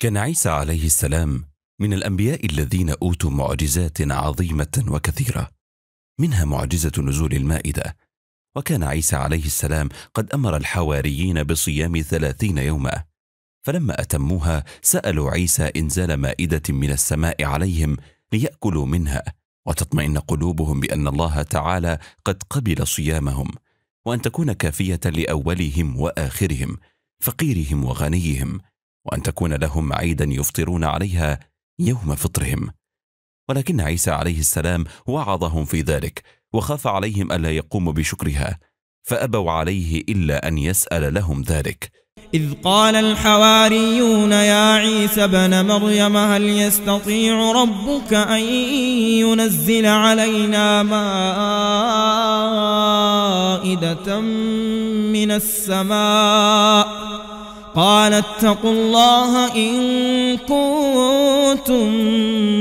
كان عيسى عليه السلام من الأنبياء الذين أوتوا معجزات عظيمة وكثيرة منها معجزة نزول المائدة وكان عيسى عليه السلام قد أمر الحواريين بصيام ثلاثين يوما فلما أتموها سألوا عيسى إنزال مائدة من السماء عليهم ليأكلوا منها وتطمئن قلوبهم بأن الله تعالى قد قبل صيامهم وأن تكون كافية لأولهم وآخرهم فقيرهم وغنيهم وأن تكون لهم عيدا يفطرون عليها يوم فطرهم ولكن عيسى عليه السلام وعظهم في ذلك وخاف عليهم ألا يقوموا بشكرها فأبوا عليه إلا أن يسأل لهم ذلك إذ قال الحواريون يا عيسى بن مريم هل يستطيع ربك أن ينزل علينا مائدة من السماء قال اتقوا الله إن كنتم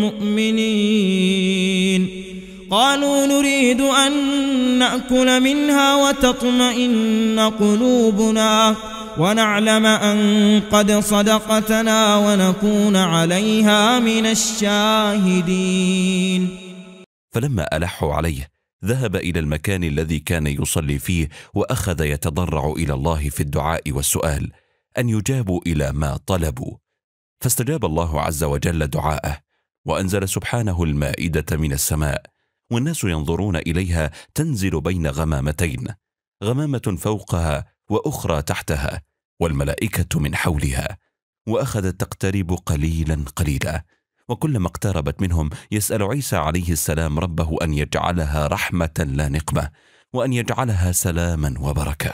مؤمنين قالوا نريد أن نأكل منها وتطمئن قلوبنا ونعلم أن قد صدقتنا ونكون عليها من الشاهدين فلما ألحوا عليه ذهب إلى المكان الذي كان يصلي فيه وأخذ يتضرع إلى الله في الدعاء والسؤال أن يجابوا إلى ما طلبوا فاستجاب الله عز وجل دعاءه وأنزل سبحانه المائدة من السماء والناس ينظرون إليها تنزل بين غمامتين غمامة فوقها وأخرى تحتها والملائكة من حولها وأخذت تقترب قليلا قليلا وكلما اقتربت منهم يسأل عيسى عليه السلام ربه أن يجعلها رحمة لا نقمة وأن يجعلها سلاما وبركة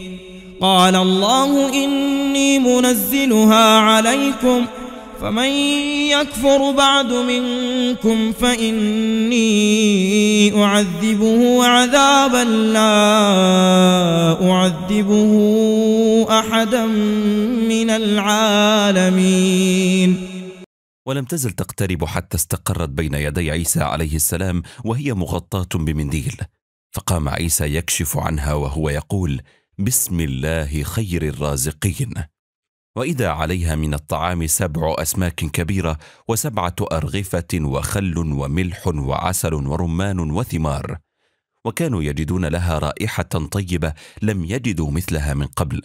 قال الله إني منزلها عليكم فمن يكفر بعد منكم فإني أعذبه عذابا لا أعذبه أحدا من العالمين ولم تزل تقترب حتى استقرت بين يدي عيسى عليه السلام وهي مغطاة بمنديل فقام عيسى يكشف عنها وهو يقول بسم الله خير الرازقين واذا عليها من الطعام سبع اسماك كبيره وسبعه ارغفه وخل وملح وعسل ورمان وثمار وكانوا يجدون لها رائحه طيبه لم يجدوا مثلها من قبل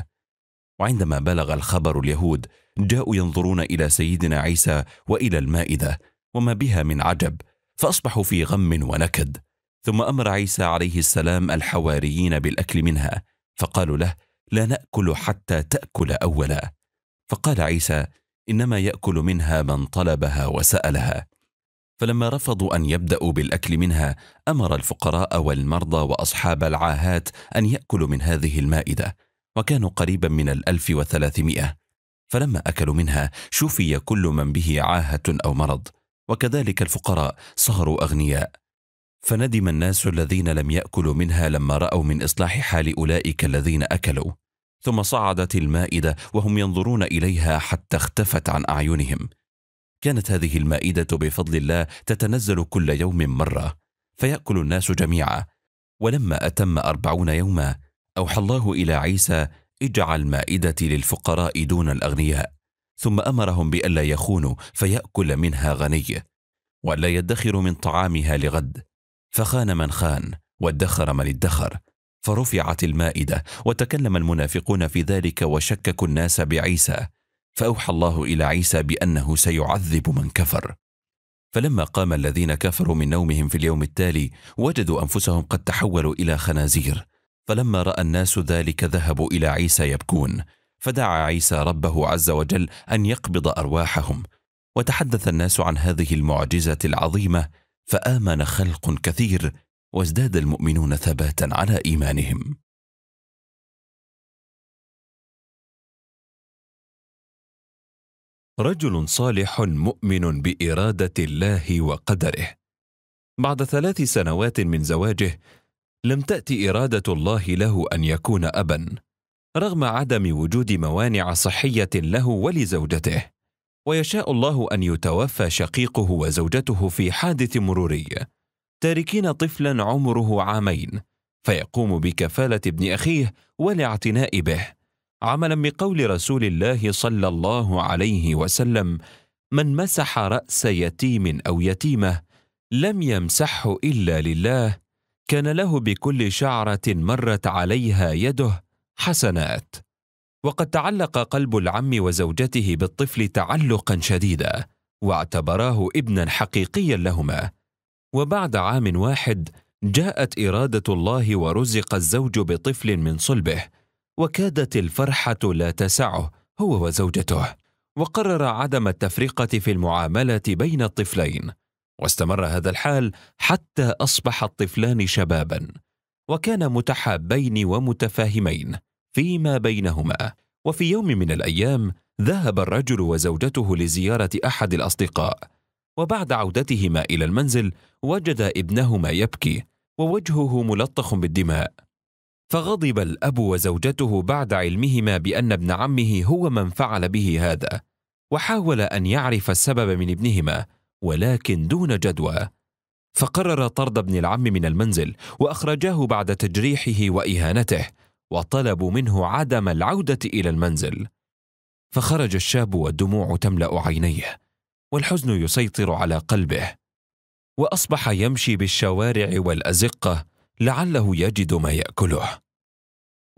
وعندما بلغ الخبر اليهود جاءوا ينظرون الى سيدنا عيسى والى المائده وما بها من عجب فاصبحوا في غم ونكد ثم امر عيسى عليه السلام الحواريين بالاكل منها فقالوا له لا ناكل حتى تاكل اولا فقال عيسى انما ياكل منها من طلبها وسالها فلما رفضوا ان يبداوا بالاكل منها امر الفقراء والمرضى واصحاب العاهات ان ياكلوا من هذه المائده وكانوا قريبا من الالف وثلاثمائه فلما اكلوا منها شفي كل من به عاهه او مرض وكذلك الفقراء صاروا اغنياء فندم الناس الذين لم ياكلوا منها لما راوا من اصلاح حال اولئك الذين اكلوا ثم صعدت المائده وهم ينظرون اليها حتى اختفت عن اعينهم كانت هذه المائده بفضل الله تتنزل كل يوم مره فياكل الناس جميعا ولما اتم اربعون يوما اوحى الله الى عيسى اجعل مائدتي للفقراء دون الاغنياء ثم امرهم بالا يخونوا فياكل منها غني والا يدخر من طعامها لغد فخان من خان وادخر من ادخر فرفعت المائدة وتكلم المنافقون في ذلك وشككوا الناس بعيسى فأوحى الله إلى عيسى بأنه سيعذب من كفر فلما قام الذين كفروا من نومهم في اليوم التالي وجدوا أنفسهم قد تحولوا إلى خنازير فلما رأى الناس ذلك ذهبوا إلى عيسى يبكون فدعا عيسى ربه عز وجل أن يقبض أرواحهم وتحدث الناس عن هذه المعجزة العظيمة فامن خلق كثير وازداد المؤمنون ثباتا على ايمانهم رجل صالح مؤمن باراده الله وقدره بعد ثلاث سنوات من زواجه لم تاتي اراده الله له ان يكون ابا رغم عدم وجود موانع صحيه له ولزوجته ويشاء الله ان يتوفى شقيقه وزوجته في حادث مروري تاركين طفلا عمره عامين فيقوم بكفاله ابن اخيه والاعتناء به عملا بقول رسول الله صلى الله عليه وسلم من مسح راس يتيم او يتيمه لم يمسحه الا لله كان له بكل شعره مرت عليها يده حسنات وقد تعلق قلب العم وزوجته بالطفل تعلقا شديدا واعتبراه ابنا حقيقيا لهما وبعد عام واحد جاءت اراده الله ورزق الزوج بطفل من صلبه وكادت الفرحه لا تسعه هو وزوجته وقرر عدم التفرقه في المعامله بين الطفلين واستمر هذا الحال حتى اصبح الطفلان شبابا وكانا متحابين ومتفاهمين فيما بينهما وفي يوم من الايام ذهب الرجل وزوجته لزياره احد الاصدقاء وبعد عودتهما الى المنزل وجد ابنهما يبكي ووجهه ملطخ بالدماء فغضب الاب وزوجته بعد علمهما بان ابن عمه هو من فعل به هذا وحاول ان يعرف السبب من ابنهما ولكن دون جدوى فقرر طرد ابن العم من المنزل واخرجاه بعد تجريحه واهانته وطلبوا منه عدم العوده الى المنزل فخرج الشاب والدموع تملا عينيه والحزن يسيطر على قلبه واصبح يمشي بالشوارع والازقه لعله يجد ما ياكله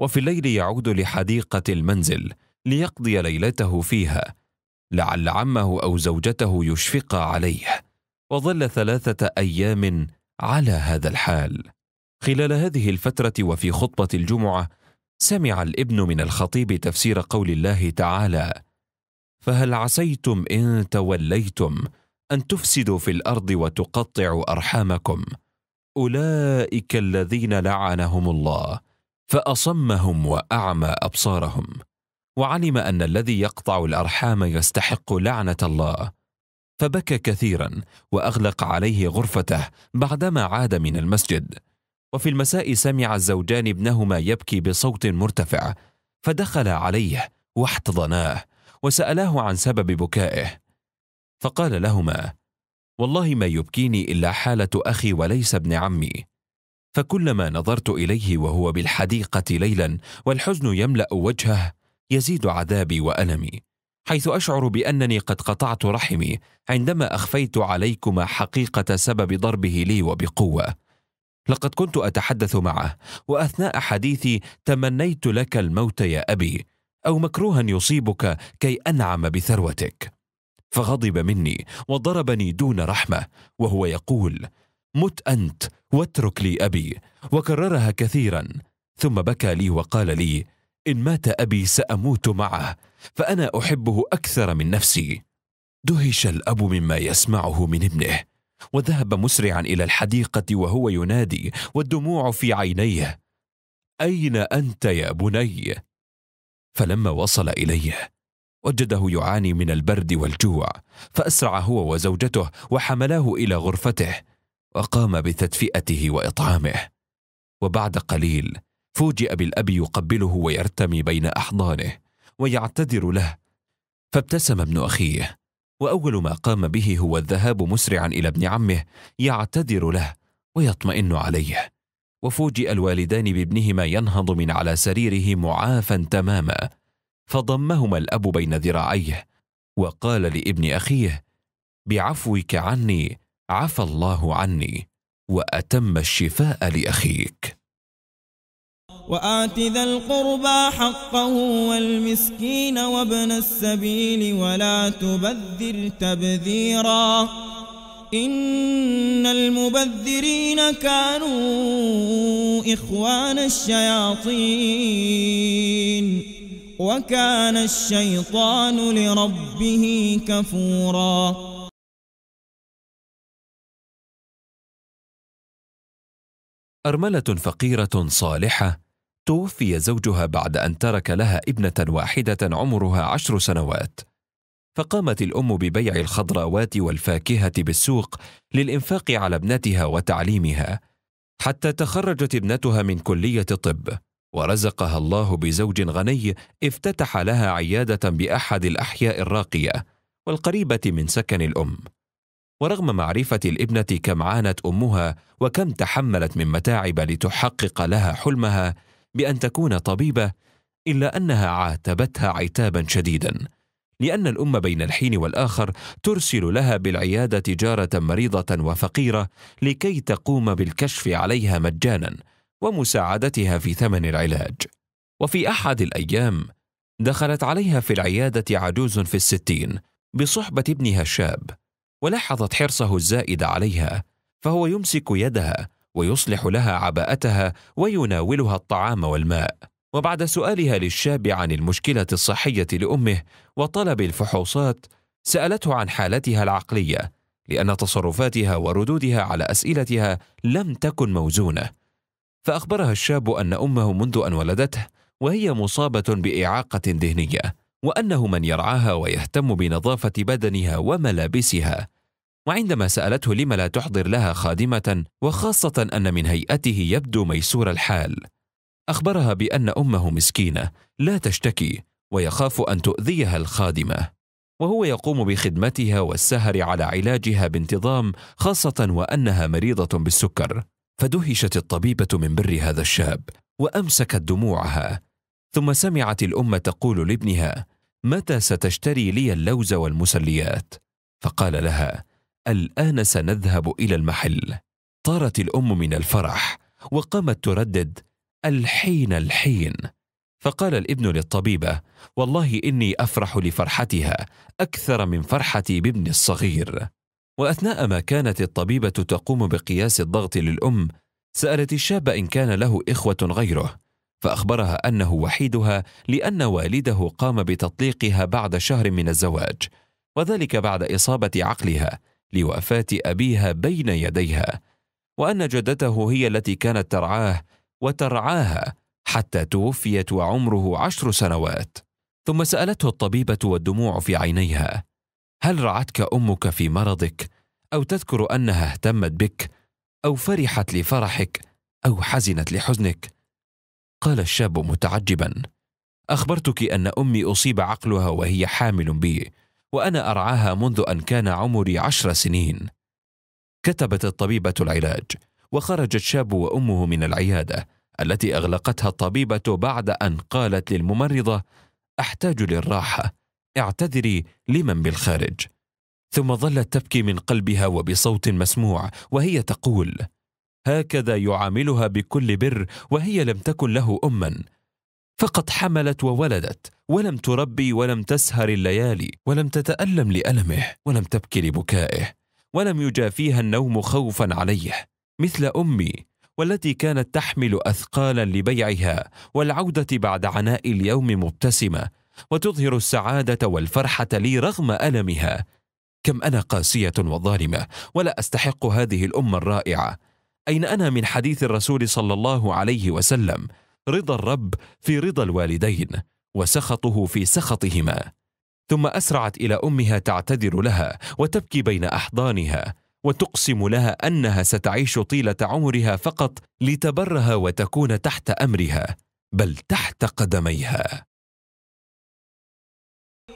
وفي الليل يعود لحديقه المنزل ليقضي ليلته فيها لعل عمه او زوجته يشفق عليه وظل ثلاثه ايام على هذا الحال خلال هذه الفتره وفي خطبه الجمعه سمع الابن من الخطيب تفسير قول الله تعالى فهل عسيتم ان توليتم ان تفسدوا في الارض وتقطعوا ارحامكم اولئك الذين لعنهم الله فاصمهم واعمى ابصارهم وعلم ان الذي يقطع الارحام يستحق لعنه الله فبكى كثيرا واغلق عليه غرفته بعدما عاد من المسجد وفي المساء سمع الزوجان ابنهما يبكي بصوت مرتفع فدخل عليه واحتضناه وسالاه عن سبب بكائه فقال لهما والله ما يبكيني الا حاله اخي وليس ابن عمي فكلما نظرت اليه وهو بالحديقه ليلا والحزن يملا وجهه يزيد عذابي والمي حيث اشعر بانني قد قطعت رحمي عندما اخفيت عليكما حقيقه سبب ضربه لي وبقوه لقد كنت اتحدث معه واثناء حديثي تمنيت لك الموت يا ابي او مكروها يصيبك كي انعم بثروتك فغضب مني وضربني دون رحمه وهو يقول مت انت واترك لي ابي وكررها كثيرا ثم بكى لي وقال لي ان مات ابي ساموت معه فانا احبه اكثر من نفسي دهش الاب مما يسمعه من ابنه وذهب مسرعا الى الحديقه وهو ينادي والدموع في عينيه اين انت يا بني فلما وصل اليه وجده يعاني من البرد والجوع فاسرع هو وزوجته وحملاه الى غرفته وقام بتدفئته واطعامه وبعد قليل فوجئ بالاب يقبله ويرتمي بين احضانه ويعتذر له فابتسم ابن اخيه واول ما قام به هو الذهاب مسرعا الى ابن عمه يعتذر له ويطمئن عليه وفوجئ الوالدان بابنهما ينهض من على سريره معافا تماما فضمهما الاب بين ذراعيه وقال لابن اخيه بعفوك عني عفى الله عني واتم الشفاء لاخيك وآت ذا القربى حقه والمسكين وابن السبيل ولا تبذر تبذيرا إن المبذرين كانوا إخوان الشياطين وكان الشيطان لربه كفوراً أرملة فقيرة صالحة توفي زوجها بعد أن ترك لها ابنة واحدة عمرها عشر سنوات فقامت الأم ببيع الخضروات والفاكهة بالسوق للإنفاق على ابنتها وتعليمها حتى تخرجت ابنتها من كلية الطب ورزقها الله بزوج غني افتتح لها عيادة بأحد الأحياء الراقية والقريبة من سكن الأم ورغم معرفة الابنة كم عانت أمها وكم تحملت من متاعب لتحقق لها حلمها بان تكون طبيبه الا انها عاتبتها عتابا شديدا لان الام بين الحين والاخر ترسل لها بالعياده جاره مريضه وفقيره لكي تقوم بالكشف عليها مجانا ومساعدتها في ثمن العلاج وفي احد الايام دخلت عليها في العياده عجوز في الستين بصحبه ابنها الشاب ولاحظت حرصه الزائد عليها فهو يمسك يدها ويصلح لها عباءتها ويناولها الطعام والماء وبعد سؤالها للشاب عن المشكله الصحيه لامه وطلب الفحوصات سالته عن حالتها العقليه لان تصرفاتها وردودها على اسئلتها لم تكن موزونه فاخبرها الشاب ان امه منذ ان ولدته وهي مصابه باعاقه ذهنيه وانه من يرعاها ويهتم بنظافه بدنها وملابسها وعندما سألته لم لا تحضر لها خادمة وخاصة أن من هيئته يبدو ميسور الحال أخبرها بأن أمه مسكينة لا تشتكي ويخاف أن تؤذيها الخادمة وهو يقوم بخدمتها والسهر على علاجها بانتظام خاصة وأنها مريضة بالسكر فدهشت الطبيبة من بر هذا الشاب وأمسكت دموعها ثم سمعت الأم تقول لابنها متى ستشتري لي اللوز والمسليات فقال لها الآن سنذهب إلى المحل طارت الأم من الفرح وقامت تردد الحين الحين فقال الابن للطبيبة والله إني أفرح لفرحتها أكثر من فرحتي بابني الصغير وأثناء ما كانت الطبيبة تقوم بقياس الضغط للأم سألت الشاب إن كان له إخوة غيره فأخبرها أنه وحيدها لأن والده قام بتطليقها بعد شهر من الزواج وذلك بعد إصابة عقلها لوفاة أبيها بين يديها وأن جدته هي التي كانت ترعاه وترعاها حتى توفيت وعمره عشر سنوات ثم سألته الطبيبة والدموع في عينيها هل رعتك أمك في مرضك؟ أو تذكر أنها اهتمت بك؟ أو فرحت لفرحك؟ أو حزنت لحزنك؟ قال الشاب متعجبا أخبرتك أن أمي أصيب عقلها وهي حامل بي وأنا أرعاها منذ أن كان عمري عشر سنين. كتبت الطبيبة العلاج، وخرج الشاب وأمه من العيادة التي أغلقتها الطبيبة بعد أن قالت للممرضة: أحتاج للراحة، اعتذري لمن بالخارج. ثم ظلت تبكي من قلبها وبصوت مسموع وهي تقول: هكذا يعاملها بكل بر وهي لم تكن له أما، فقد حملت وولدت ولم تربي ولم تسهر الليالي ولم تتالم لالمه ولم تبكي لبكائه ولم يجافيها النوم خوفا عليه مثل امي والتي كانت تحمل اثقالا لبيعها والعوده بعد عناء اليوم مبتسمه وتظهر السعاده والفرحه لي رغم المها كم انا قاسيه وظالمه ولا استحق هذه الام الرائعه اين انا من حديث الرسول صلى الله عليه وسلم رضا الرب في رضا الوالدين وسخطه في سخطهما ثم اسرعت الى امها تعتذر لها وتبكي بين احضانها وتقسم لها انها ستعيش طيله عمرها فقط لتبرها وتكون تحت امرها بل تحت قدميها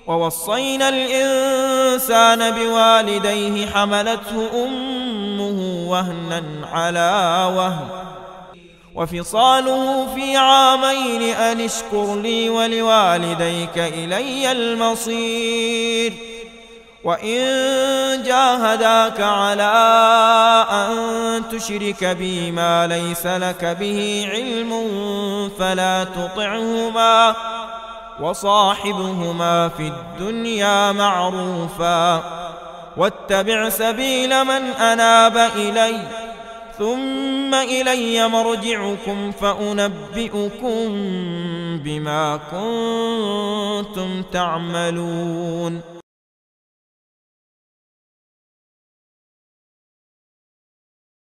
ووصينا الانسان بوالديه حملته امه وهنا على وهن وفصاله في عامين أن اشكر لي ولوالديك إلي المصير وإن جاهداك على أن تشرك بي ما ليس لك به علم فلا تطعهما وصاحبهما في الدنيا معروفا واتبع سبيل من أناب إليّ ثم إلي مرجعكم فأنبئكم بما كنتم تعملون